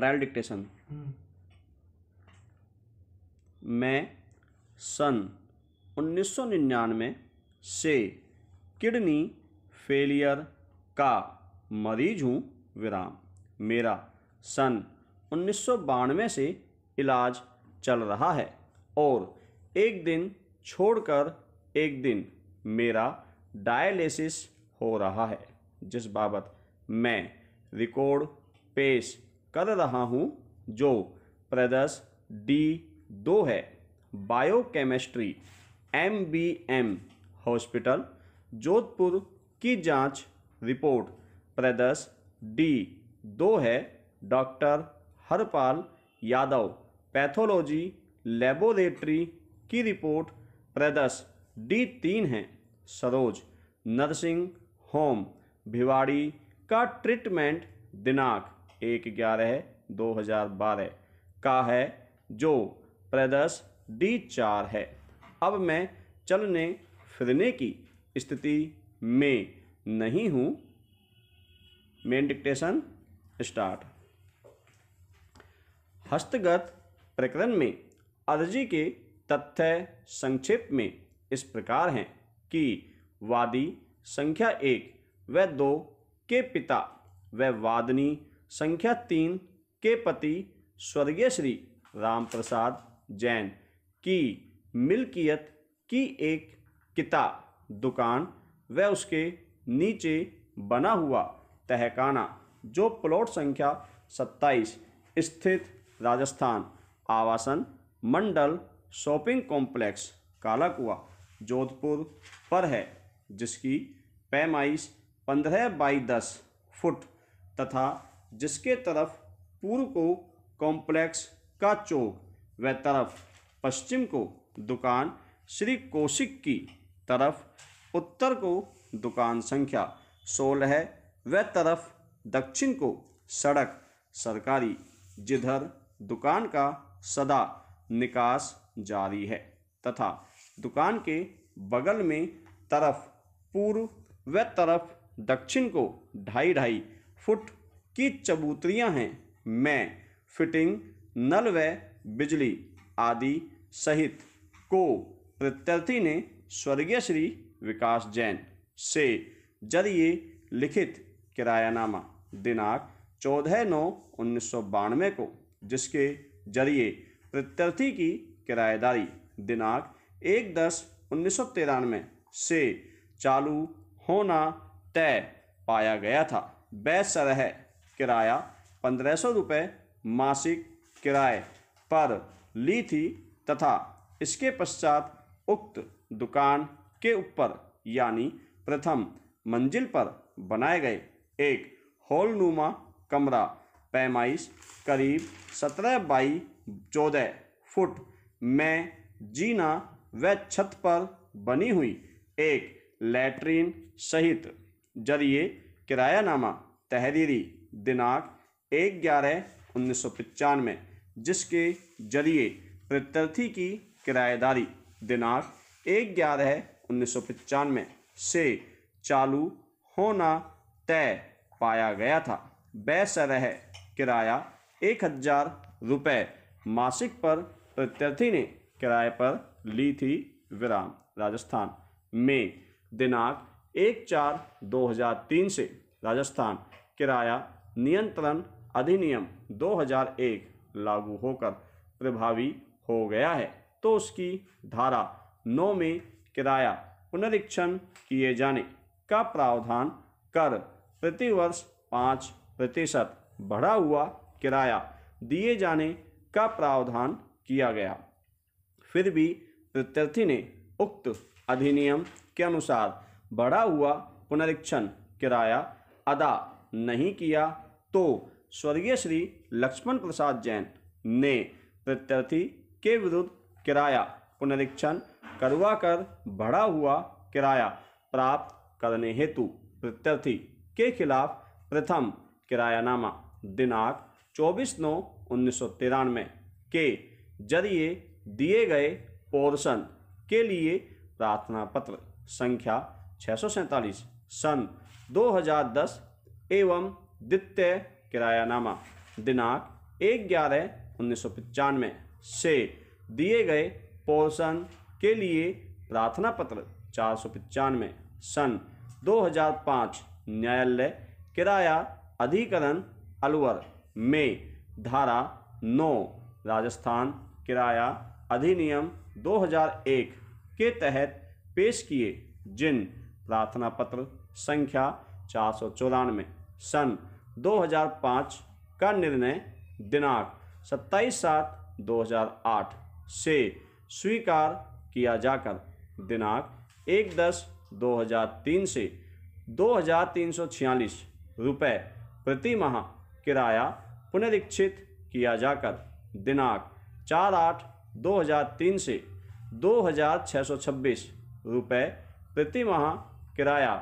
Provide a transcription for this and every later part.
Trial dictation हम्म। मैं सन 1999 से kidney failure का मरीज हूँ विराम मेरा सन उन्नीस से इलाज चल रहा है और एक दिन छोड़कर एक दिन मेरा डायलिसिस हो रहा है जिस बाबत मैं रिकॉर्ड पेश कर रहा हूँ जो प्रदर्श डी दो है biochemistry M B M hospital Jodhpur की जांच रिपोर्ट प्रदर्श डी दो है doctor Harpal Yadav pathology laboratory की रिपोर्ट प्रदर्श डी तीन है सरोज नर्सिंग होम भिवाड़ी का ट्रीटमेंट दिनांक एक ग्यारह दो हज़ार बारह का है जो प्रदर्श डी चार है अब मैं चलने फिरने की स्थिति में नहीं हूँ मेन डिक्टेशन स्टार्ट हस्तगत प्रकरण में अर्जी के तथ्य संक्षेप में इस प्रकार हैं कि वादी संख्या एक व दो के पिता व वादनी संख्या तीन के पति स्वर्गीय श्री राम प्रसाद जैन की मिल्कियत की एक किताब दुकान व उसके नीचे बना हुआ तहखाना जो प्लॉट संख्या 27 स्थित राजस्थान आवासन मंडल शॉपिंग कॉम्प्लेक्स कालाकुआ जोधपुर पर है जिसकी पैमाइश पंद्रह बाई दस फुट तथा जिसके तरफ पूर्व को कॉम्प्लेक्स का चौक व तरफ पश्चिम को दुकान श्री कौशिक की तरफ उत्तर को दुकान संख्या सोलह व तरफ दक्षिण को सड़क सरकारी जिधर दुकान का सदा निकास जारी है तथा दुकान के बगल में तरफ पूर्व व तरफ दक्षिण को ढाई ढाई फुट की चबूतरियाँ हैं मैं फिटिंग नल व बिजली आदि सहित को प्रत्यर्थी ने स्वर्गीय श्री विकास जैन से जरिए लिखित किरायानामा दिनांक चौदह नौ उन्नीस सौ बानवे को जिसके जरिए प्रत्यर्थी की किराएदारी दिनांक एक दस उन्नीस सौ तिरानवे से चालू होना तय पाया गया था वह किराया पंद्रह सौ रुपये मासिक किराए पर ली थी तथा इसके पश्चात उक्त दुकान के ऊपर यानी प्रथम मंजिल पर बनाए गए एक हॉलनुमा कमरा पैमाइश करीब सत्रह बाई चौदह फुट में जीना व छत पर बनी हुई एक लैट्रिन सहित जरिए किरायानामा तहरीरी दिनांक एक ग्यारह उन्नीस सौ पचानवे जिसके जरिए प्रत्यर्थी की किराएदारी दिनांक एक ग्यारह उन्नीस सौ पचानवे से चालू होना तय पाया गया था बेसरह किराया एक हज़ार रुपये मासिक पर प्रत्यर्थी ने किराए पर ली थी विराम राजस्थान में दिनांक एक चार दो हज़ार तीन से राजस्थान किराया नियंत्रण अधिनियम 2001 लागू होकर प्रभावी हो गया है तो उसकी धारा 9 में किराया पुनरीक्षण किए जाने का प्रावधान कर प्रतिवर्ष पाँच प्रतिशत बढ़ा हुआ किराया दिए जाने का प्रावधान किया गया फिर भी प्रत्यर्थी ने उक्त अधिनियम के अनुसार बढ़ा हुआ पुनरीक्षण किराया अदा नहीं किया तो स्वर्गीय श्री लक्ष्मण प्रसाद जैन ने प्रत्यर्थी के विरुद्ध किराया पुनरीक्षण करवा कर बढ़ा हुआ किराया प्राप्त करने हेतु प्रत्यर्थी के खिलाफ प्रथम किरायानामा दिनांक 24 नौ उन्नीस के जरिए दिए गए पोर्शन के लिए प्रार्थना पत्र संख्या छः सन 2010 एवं द्वितीय किरायानामा दिनांक एक ग्यारह उन्नीस सौ पचानवे से दिए गए पोषण के लिए प्रार्थना पत्र चार सौ पचानवे सन 2005 न्यायालय किराया अधिकरण अलवर में धारा नौ राजस्थान किराया अधिनियम 2001 के तहत पेश किए जिन प्रार्थना पत्र संख्या चार सौ चौरानवे सन 2005 का निर्णय दिनांक 27 सात 2008 से स्वीकार किया जाकर दिनांक एक दस 2003 से दो रुपये प्रति माह किराया पुनरीक्षित किया जाकर दिनांक चार आठ 2003 से दो रुपये प्रति माह किराया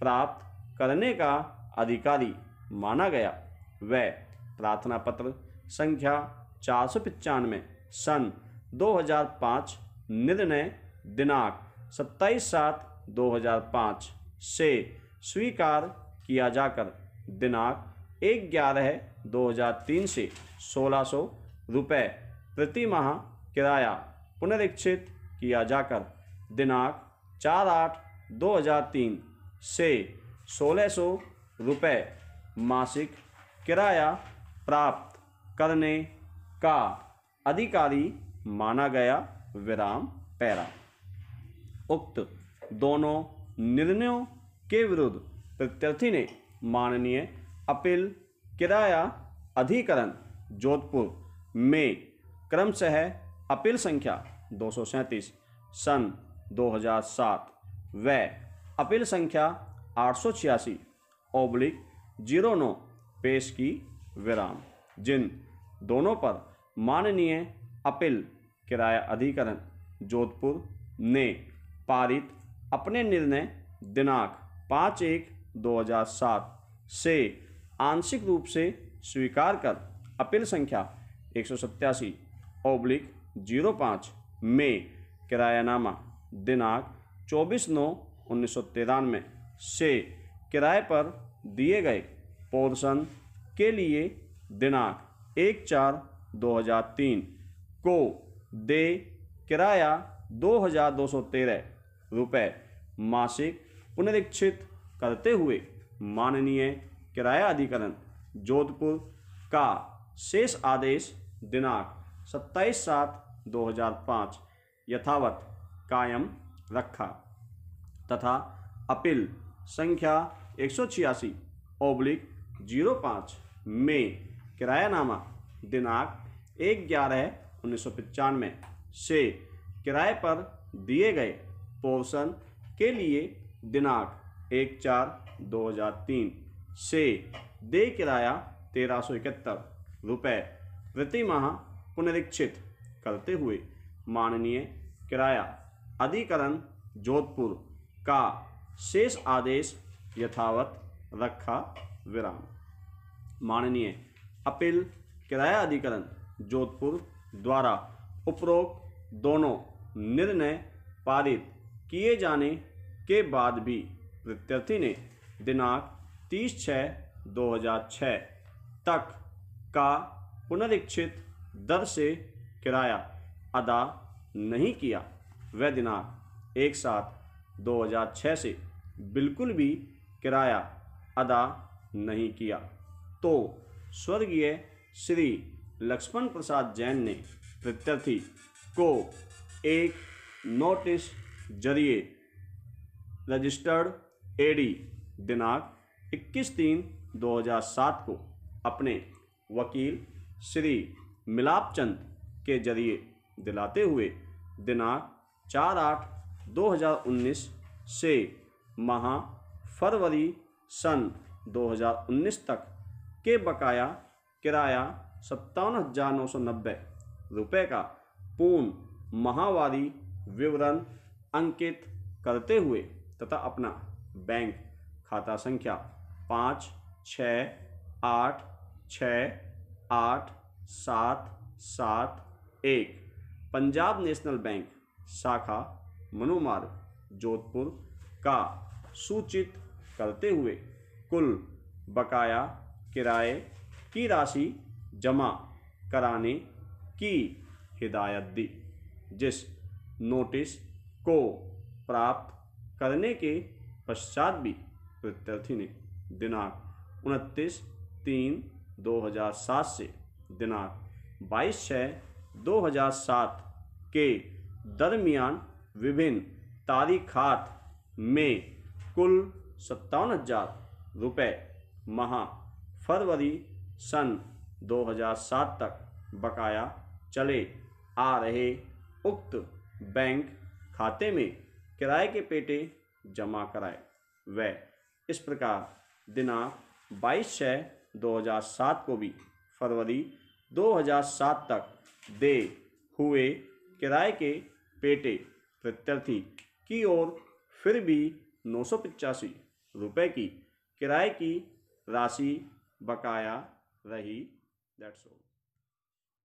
प्राप्त करने का अधिकारी माना गया वह प्रार्थना पत्र संख्या चार सौ पचानवे सन 2005 निर्णय दिनांक 27 सात 2005 से स्वीकार किया जाकर दिनांक एक ग्यारह दो हज़ार तीन से सोलह सौ रुपये प्रति माह किराया पुनरीक्षित किया जाकर दिनांक चार आठ दो हज़ार तीन से सोलह सौ रुपये मासिक किराया प्राप्त करने का अधिकारी माना गया विराम पैरा उक्त दोनों निर्णयों के विरुद्ध प्रत्यर्थी ने माननीय अपील किराया अधिकरण जोधपुर में क्रमशः अपील संख्या दो सन 2007 व अपील संख्या आठ ओब्लिक जीरो नौ पेश की विराम जिन दोनों पर माननीय अपील किराया अधिकरण जोधपुर ने पारित अपने निर्णय दिनांक पाँच एक दो हजार सात से आंशिक रूप से स्वीकार कर अपील संख्या एक सौ सत्तासी ओब्लिक जीरो पाँच में किरायानामा दिनांक चौबीस नौ उन्नीस सौ तिरानवे से किराए पर दिए गए पोर्शन के लिए दिनांक एक चार 2003 को दे किराया दो हज़ार दो सौ तेरह रुपये मासिक पुनरीक्षित करते हुए माननीय किराया अधिकरण जोधपुर का शेष आदेश दिनांक सत्ताईस सात 2005 यथावत कायम रखा तथा अपील संख्या एक सौ छियासी ओब्लिक जीरो पाँच में किराया दिनांक एक ग्यारह उन्नीस सौ पचानवे से किराए पर दिए गए पोषण के लिए दिनांक एक चार दो हज़ार तीन से दे किराया तेरह सौ इकहत्तर रुपये प्रति माह पुनरीक्षित करते हुए माननीय किराया अधिकरण जोधपुर का शेष आदेश यथावत रखा विराम माननीय अपील किराया अधिकरण जोधपुर द्वारा उपरोक्त दोनों निर्णय पारित किए जाने के बाद भी प्रत्यर्थी ने दिनांक तीस छः दो हजार तक का पुनरीक्षित दर से किराया अदा नहीं किया वह दिनांक एक सात दो हजार छः से बिल्कुल भी किराया अदा नहीं किया तो स्वर्गीय श्री लक्ष्मण प्रसाद जैन ने प्रत्यर्थी को एक नोटिस जरिए रजिस्टर्ड एडी दिनांक 21 तीन 2007 को अपने वकील श्री मिलापचंद के जरिए दिलाते हुए दिनांक चार आठ 2019 से महा फरवरी सन 2019 तक के बकाया किराया सत्तावन हज़ार नौ सौ नब्बे रुपये का पूर्ण माहवारी विवरण अंकित करते हुए तथा अपना बैंक खाता संख्या पाँच छ आठ छ आठ सात सात एक पंजाब नेशनल बैंक शाखा मनुमार्ग जोधपुर का सूचित करते हुए कुल बकाया किराए की राशि जमा कराने की हिदायत दी जिस नोटिस को प्राप्त करने के पश्चात भी प्रत्यर्थी ने दिनांक उनतीस तीन 2007 से दिनांक 22 छः 2007 के दरमियान विभिन्न तारीखात में कुल सत्तावन हजार रुपये माह फरवरी सन 2007 तक बकाया चले आ रहे उक्त बैंक खाते में किराए के पेटे जमा कराए व इस प्रकार दिनांक 22 छः 2007 को भी फरवरी 2007 तक दे हुए किराए के पेटे प्रत्यर्थी की ओर फिर भी नौ सौ पचासी रुपए की किराए की राशि बकाया रही दैट्स ऑल